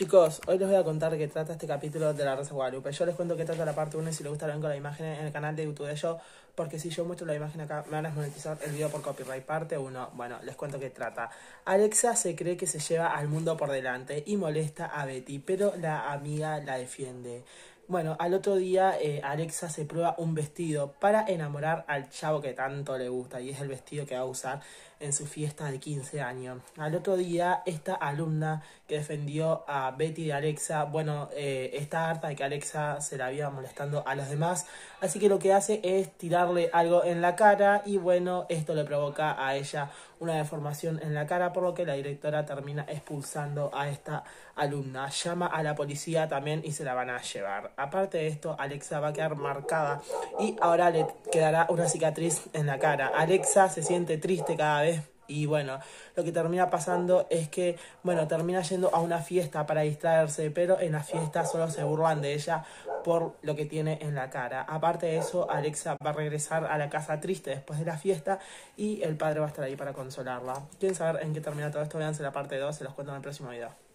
Chicos, hoy les voy a contar qué trata este capítulo de La raza Guadalupe. Yo les cuento qué trata la parte 1 y si les gusta lo con la imagen en el canal de YouTube de yo, porque si yo muestro la imagen acá me van a monetizar el video por copyright. Parte 1, bueno, les cuento qué trata. Alexa se cree que se lleva al mundo por delante y molesta a Betty, pero la amiga la defiende. Bueno, al otro día eh, Alexa se prueba un vestido para enamorar al chavo que tanto le gusta y es el vestido que va a usar en su fiesta de 15 años. Al otro día, esta alumna que defendió a Betty de Alexa, bueno, eh, está harta de que Alexa se la había molestando a los demás, así que lo que hace es tirarle algo en la cara y bueno, esto le provoca a ella una deformación en la cara, por lo que la directora termina expulsando a esta alumna. Llama a la policía también y se la van a llevar Aparte de esto, Alexa va a quedar marcada y ahora le quedará una cicatriz en la cara. Alexa se siente triste cada vez y bueno, lo que termina pasando es que, bueno, termina yendo a una fiesta para distraerse, pero en la fiesta solo se burlan de ella por lo que tiene en la cara. Aparte de eso, Alexa va a regresar a la casa triste después de la fiesta y el padre va a estar ahí para consolarla. ¿Quieren saber en qué termina todo esto? Véanse la parte 2, se los cuento en el próximo video.